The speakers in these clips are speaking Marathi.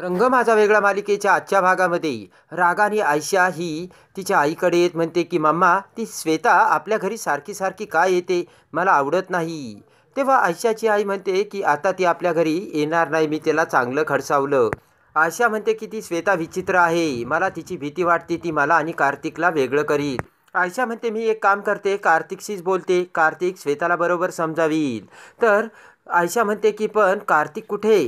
रंग माझा वेगळा मालिकेच्या आजच्या भागामध्ये रागाने आयशा ही तिच्या आईकडे येत म्हणते की मम्मा ती श्वेता आपल्या घरी सारखी सारखी काय येते मला आवडत नाही तेव्हा आयशाची आई म्हणते की आता ती आपल्या घरी येणार नाही मी तिला चांगलं खडसावलं आशा म्हणते की ती श्वेता विचित्र आहे मला तिची भीती वाटते ती मला आणि कार्तिकला वेगळं करील आयशा म्हणते मी एक काम करते कार्तिकशीच बोलते कार्तिक श्वेताला बरोबर समजावील तर आयशा म्हणते की पण कार्तिक कुठे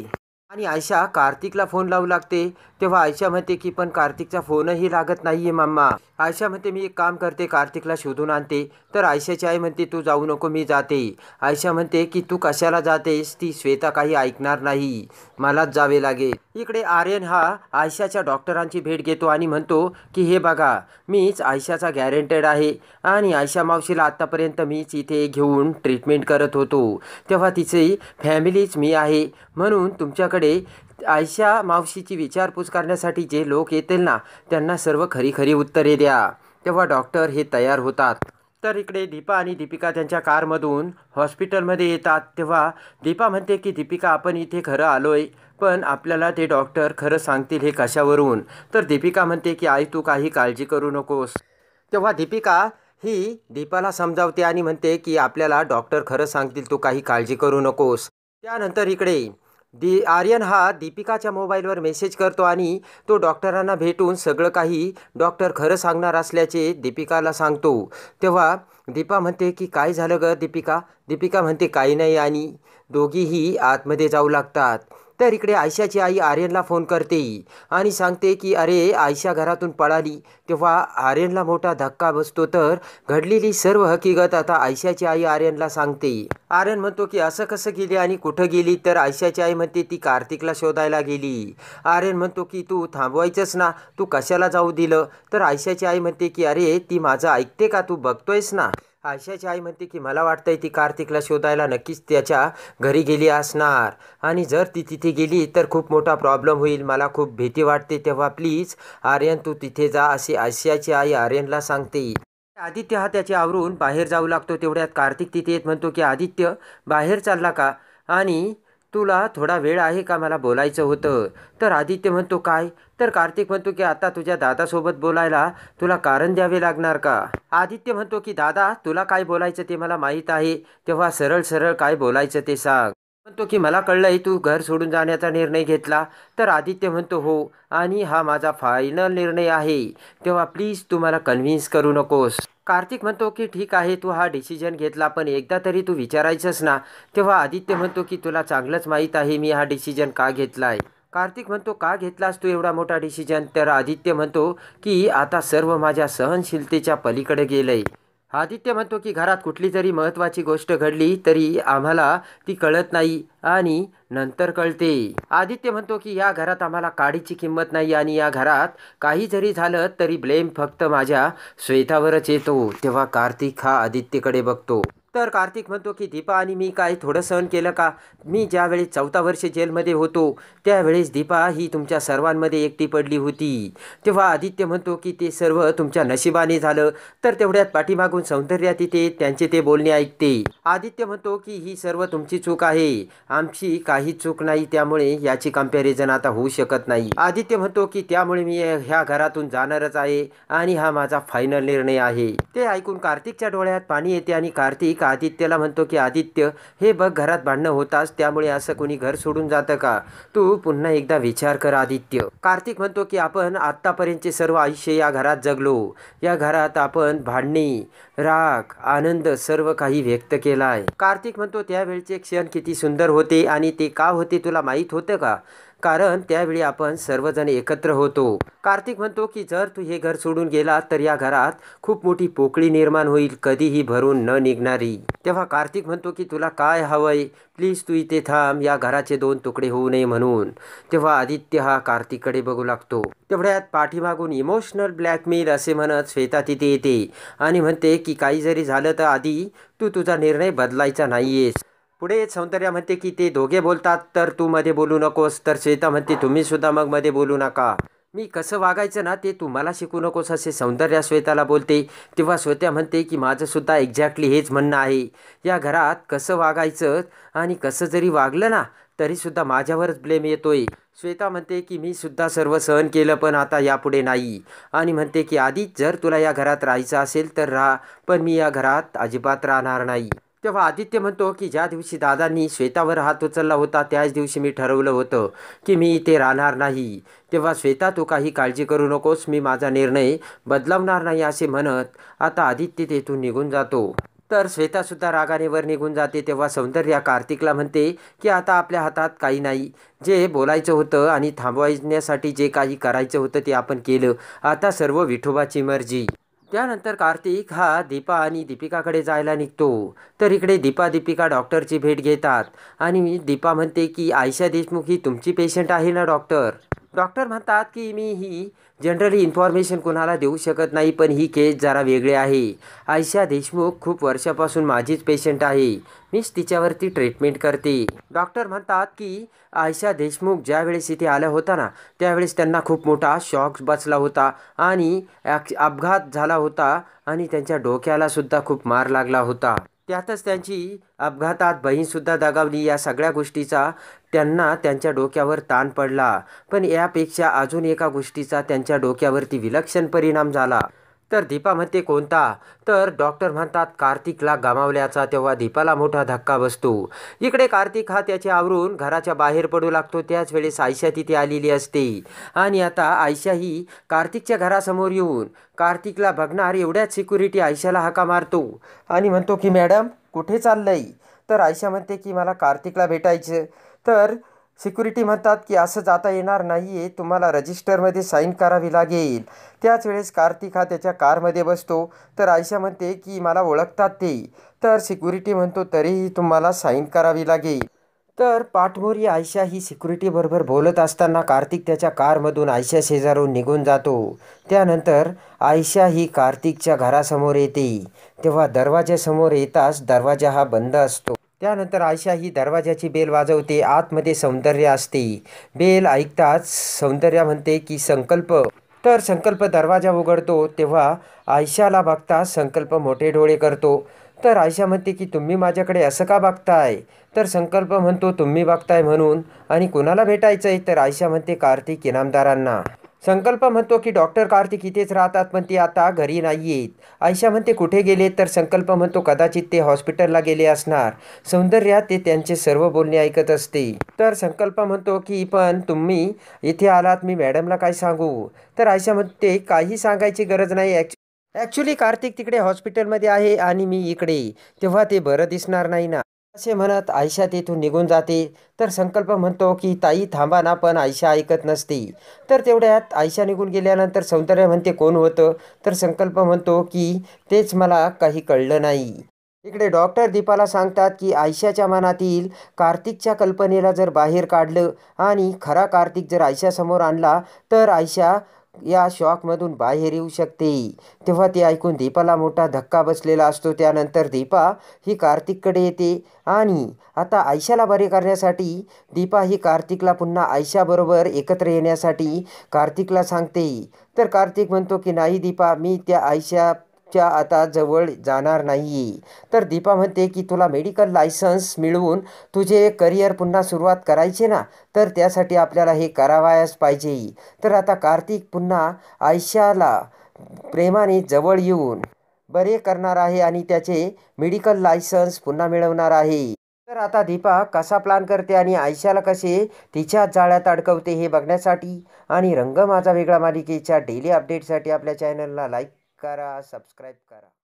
आणि आयशा कार्तिकला फोन लावू लागते तेव्हा आयशा म्हणते की पण कार्तिकचा फोनही लागत नाहीये मम्मा आयशा म्हणते मी एक काम करते कार्तिकला शोधून आणते तर आयशाची आई म्हणते तू जाऊ नको मी जाते आयशा म्हणते की तू कशाला जातेस ती श्वेता काही ऐकणार नाही मलाच जावे लागे इकडे आर्यन हा आयशाच्या डॉक्टरांची भेट घेतो आणि म्हणतो की हे बघा मीच आयशाचा गॅरेंटेड आहे आणि आयशा मावशीला आत्तापर्यंत मीच इथे घेऊन ट्रीटमेंट करत होतो तेव्हा तिची फॅमिलीच मी आहे म्हणून तुमच्याकडे त्यांच्याकडे आयशा मावशीची विचारपूस करण्यासाठी जे लोक येतील ना त्यांना सर्व खरी खरी उत्तरे द्या तेव्हा डॉक्टर हे तयार होतात तर इकडे दीपा आणि दीपिका त्यांच्या कारमधून हॉस्पिटलमध्ये येतात तेव्हा दीपा म्हणते की दीपिका आपण इथे खरं आलोय पण आपल्याला ते डॉक्टर खरं सांगतील हे कशावरून तर दीपिका म्हणते की आई तू काही काळजी करू नकोस तेव्हा दीपिका ही दीपाला समजावते आणि म्हणते की आपल्याला डॉक्टर खरं सांगतील तू काही काळजी करू नकोस त्यानंतर इकडे दी आर्यन हा दीपिकाच्या मोबाईलवर मेसेज करतो आणि तो डॉक्टरांना भेटून सगळं काही डॉक्टर खरं सांगणार असल्याचे दीपिकाला सांगतो तेव्हा दीपा म्हणते की काय झालं ग दीपिका दीपिका म्हणते काही नाही आणि दोघीही आतमध्ये जाऊ लागतात तर इकडे आयशाची आई आर्यनला फोन करते आणि सांगते की अरे आयशा घरातून पळाली तेव्हा आर्यनला मोठा धक्का बसतो तर घडलेली सर्व हकीकत आता आयशाची आई आर्यनला सांगते आर्यन म्हणतो की असं कसं गेली आणि कुठं गेली तर आयशाची आई म्हणते ती कार्तिकला शोधायला गेली आर्यन म्हणतो की तू थांबवायचंच ना तू कशाला जाऊ दिलं तर आयशाची आई म्हणते की अरे ती माझं ऐकते का तू बघतोयस ना आशाची आई म्हणते की मला वाटतंय ती कार्तिकला शोधायला नक्कीच त्याच्या घरी गेली असणार आणि जर ती तिथे गेली तर खूप मोठा प्रॉब्लेम होईल मला खूप भीती वाटते तेव्हा प्लीज आर्यन तू तिथे जा असे आशियाची आई आर्यनला सांगते आदित्य हा त्याचे आवरून बाहेर जाऊ लागतो तेवढ्यात कार्तिक तिथे येत म्हणतो की आदित्य बाहेर चालला का आणि तुला थोडा वेळ आहे का मला बोलायचं होतं तर आदित्य म्हणतो काय तर कार्तिक म्हणतो की आता तुझ्या दादासोबत बोलायला तुला कारण द्यावे लागणार का आदित्य म्हणतो की दादा तुला काय बोलायचं ते मला माहीत आहे तेव्हा सरळ सरळ काय बोलायचं ते सांग म्हणतो की मला कळलंय तू घर सोडून जाण्याचा निर्णय घेतला तर आदित्य म्हणतो हो आणि हा माझा फायनल निर्णय आहे तेव्हा प्लीज तू मला कन्व्हिन्स करू नकोस कार्तिक म्हणतो की ठीक आहे तू हा डिसिजन घेतला पण एकदा तरी तू विचारायचंस ना तेव्हा आदित्य म्हणतो की तुला चांगलंच माहीत आहे मी हा डिसिजन का घेतला आहे कार्तिक म्हणतो का घेतलास तू एवढा मोठा डिसिजन तर आदित्य म्हणतो की आता सर्व माझ्या सहनशीलतेच्या पलीकडे गेलं आदित्य म्हणतो की घरात कुठली जरी महत्वाची गोष्ट घडली तरी आम्हाला ती कळत नाही आणि नंतर कळते आदित्य म्हणतो की या घरात आम्हाला काडीची किंमत नाही आणि या घरात काही जरी झालं तरी ब्लेम फक्त माझ्या श्वेतावरच येतो तेव्हा कार्तिक हा आदित्यकडे बघतो तर कार्तिक म्हणतो की दीपा आणि मी काय थोडं सहन केलं का मी ज्यावेळेस चौथा वर्ष जेलमध्ये होतो त्यावेळेस दीपा ही तुमच्या सर्वांमध्ये एकटी पडली होती तेव्हा आदित्य म्हणतो की ते सर्व तुमच्या नशिबाने झालं तर तेवढ्यात पाठीमागून सौंदर्या तिथे त्यांचे ते बोलणे ऐकते आदित्य म्हणतो की ही सर्व तुमची चूक आहे आमची काही चूक नाही त्यामुळे याची कम्पॅरिझन आता होऊ शकत नाही आदित्य म्हणतो की त्यामुळे मी ह्या घरातून जाणारच आहे आणि हा माझा फायनल निर्णय आहे ते ऐकून कार्तिकच्या डोळ्यात पाणी येते आणि कार्तिक आदित्यला म्हणतो की आदित्य हे बघ घरात भांडणं होतास त्यामुळे असं कोणी घर सोडून जातं का तू पुन्हा एकदा विचार कर आदित्य कार्तिक म्हणतो की आपण आत्तापर्यंतचे सर्व आयुष्य या घरात जगलो या घरात आपण भांडणी राग आनंद सर्व काही व्यक्त केला आहे कार्तिक म्हणतो त्यावेळचे क्षण किती सुंदर होते आणि ते का होते तुला माहीत होतं का कारण त्यावेळी आपण सर्वजण एकत्र होतो कार्तिक म्हणतो की जर तू हे घर सोडून गेला तर या घरात खूप मोठी पोकळी निर्माण होईल कधीही भरून न निघणारी तेव्हा कार्तिक म्हणतो की तुला काय हवंय प्लीज तू इथे थांब या घराचे दोन तुकडे होऊ नये म्हणून तेव्हा आदित्य हा कार्तिककडे बघू लागतो तेवढ्यात पाठीमागून इमोशनल ब्लॅकमेल असे म्हणत श्वेता तिथे येते आणि म्हणते की काही जरी झालं तर आधी तू तुझा निर्णय बदलायचा नाहीयेस पुढे सौंदर्या म्हणते की ते दोघे बोलतात तर तू मध्ये बोलू नकोस तर श्वेता म्हणते तुम्ही सुद्धा मग मध्ये बोलू नका मी कसं वागायचं ना ते तू मला शिकू नकोस असे सौंदर्या श्वेताला बोलते तेव्हा श्वेता म्हणते की माझंसुद्धा एक्झॅक्टली हेच म्हणणं आहे या घरात कसं वागायचं आणि कसं जरी वागलं ना तरीसुद्धा माझ्यावरच ब्लेम येतोय श्वेता म्हणते की मी सुद्धा सर्व सहन केलं पण आता यापुढे नाही आणि म्हणते की आधीच जर तुला या घरात राहायचं असेल तर राहा पण मी या घरात अजिबात राहणार नाही तेव्हा आदित्य म्हणतो की ज्या दिवशी दादांनी श्वेतावर हात उचलला होता त्याच दिवशी मी ठरवलं होतं की मी इथे राहणार नाही तेव्हा श्वेता तू काही काळजी करू नकोस मी माझा निर्णय बदलावणार नाही असे म्हणत आता आदित्य तेथून निघून जातो तर श्वेतासुद्धा रागाने वर निघून जाते तेव्हा सौंदर्या कार्तिकला म्हणते की आता आपल्या हातात काही नाही जे बोलायचं होतं आणि थांबवायण्यासाठी जे काही करायचं होतं ते आपण केलं आता सर्व विठोबाची मर्जी त्यानंतर कार्तिक हा दीपा आणि दीपिकाकडे जायला निघतो तर इकडे दीपा दीपिका डॉक्टरची भेट घेतात आणि दीपा म्हणते की आयशा देशमुख ही तुमची पेशंट आहे ना डॉक्टर डॉक्टर म्हणतात की मी ही जनरली इन्फॉर्मेशन कोणाला देऊ शकत नाही पण ही केस जरा वेगळी आहे आयशा देशमुख खूप वर्षापासून माझीच पेशंट आहे मीच तिच्यावरती ट्रीटमेंट करते डॉक्टर म्हणतात की आयशा देशमुख ज्यावेळेस इथे आला होता ना त्यावेळेस त्यांना खूप मोठा शॉक बसला होता आणि अपघात झाला होता आणि त्यांच्या डोक्यालासुद्धा खूप मार लागला होता त्यातच त्यांची अपघातात बहीणसुद्धा दगावली या सगळ्या गोष्टीचा त्यांना त्यांच्या डोक्यावर ताण पडला पण यापेक्षा अजून एका गोष्टीचा त्यांच्या डोक्यावरती विलक्षण परिणाम झाला तर दीपा म्हणते कोणता तर डॉक्टर म्हणतात कार्तिकला गमावल्याचा तेव्हा दीपाला मोठा धक्का बसतो इकडे कार्तिक हा त्याचे आवरून घराच्या बाहेर पडू लागतो त्याच वेळेस आयशा तिथे आलेली असते आणि आता आयशा ही कार्तिकच्या घरासमोर येऊन कार्तिकला बघणार एवढ्याच सिक्युरिटी आयशाला हाका मारतो आणि म्हणतो की मॅडम कुठे चाललंय तर आयशा म्हणते की मला कार्तिकला भेटायचं तर सिक्युरिटी म्हणतात की असं जाता येणार नाही आहे तुम्हाला रजिस्टरमध्ये साईन करावी लागेल त्याच वेळेस कार्तिक हा त्याच्या कारमध्ये बसतो तर आयशा म्हणते की मला ओळखतात ते तर सिक्युरिटी म्हणतो तरीही तुम्हाला साईन करावी लागेल तर पाठमोरी आयशा ही सिक्युरिटीबरोबर बोलत असताना कार्तिक त्याच्या कारमधून आयशा शेजारून निघून जातो त्यानंतर आयशा ही कार्तिकच्या घरासमोर येते तेव्हा दरवाजासमोर येताच दरवाजा हा बंद असतो त्यानंतर आयशा ही दरवाजाची बेल वाजवते आतमध्ये सौंदर्य असते बेल ऐकताच सौंदर्य म्हणते की संकल्प तर संकल्प दरवाजा उघडतो तेव्हा आयशाला बघता संकल्प मोठे डोळे करतो तर आयशा म्हणते की तुम्ही माझ्याकडे असं का बघताय तर संकल्प म्हणतो तुम्ही बघताय म्हणून आणि कुणाला भेटायचं तर आयशा म्हणते कार्तिक इनामदारांना संकल्प म्हणतो की डॉक्टर कार्तिक इथेच राहतात पण ते आता घरी नाही येत आयशा म्हणते कुठे गेले तर संकल्प म्हणतो कदाचित ते हॉस्पिटलला गेले असणार सौंदर्या ते त्यांचे सर्व बोलणे ऐकत असते तर संकल्प म्हणतो की पण तुम्ही इथे आलात मी मॅडमला काय सांगू तर आयशा म्हणते काही सांगायची गरज नाही ॲक्च्युली कार्तिक तिकडे हॉस्पिटलमध्ये आहे आणि मी इकडे तेव्हा ते बरं दिसणार नाही ना असे म्हणत आयशा तेथून निघून जाते तर संकल्प म्हणतो की ताई थांबा ना पण आयशा ऐकत नसते तर तेवढ्यात आयशा निघून गेल्यानंतर सौंदर्य म्हणते कोण होतं तर संकल्प म्हणतो की तेच मला काही कळलं नाही इकडे डॉक्टर दीपाला सांगतात की आयशाच्या मनातील कार्तिकच्या कल्पनेला जर बाहेर काढलं आणि खरा कार्तिक जर आयशासमोर आणला तर आयशा या शॉकमधून बाहेर येऊ शकते तेव्हा ते ऐकून दीपाला मोठा धक्का बसलेला असतो त्यानंतर दीपा ही कार्तिककडे येते आणि आता आयशाला बरे करण्यासाठी दीपा ही कार्तिकला पुन्हा आयशाबरोबर एकत्र येण्यासाठी कार्तिकला सांगते तर कार्तिक म्हणतो की नाही दीपा मी त्या आयशा च्या आता जवळ जाणार नाही तर दीपा म्हणते की तुला मेडिकल लायसन्स मिळवून तुझे करिअर पुन्हा सुरुवात करायचे ना तर त्यासाठी आपल्याला हे करावयाच पाहिजे तर आता कार्तिक पुन्हा आयशाला प्रेमाने जवळ येऊन बरे करणार आहे आणि त्याचे मेडिकल लायसन्स पुन्हा मिळवणार आहे तर आता दीपा कसा प्लान करते आणि आयशाला कसे तिच्या जाळ्यात अडकवते हे बघण्यासाठी आणि रंग माझा वेगळा मालिकेच्या डेली अपडेटसाठी आपल्या चॅनलला लाईक करा सबस्क्राईब करा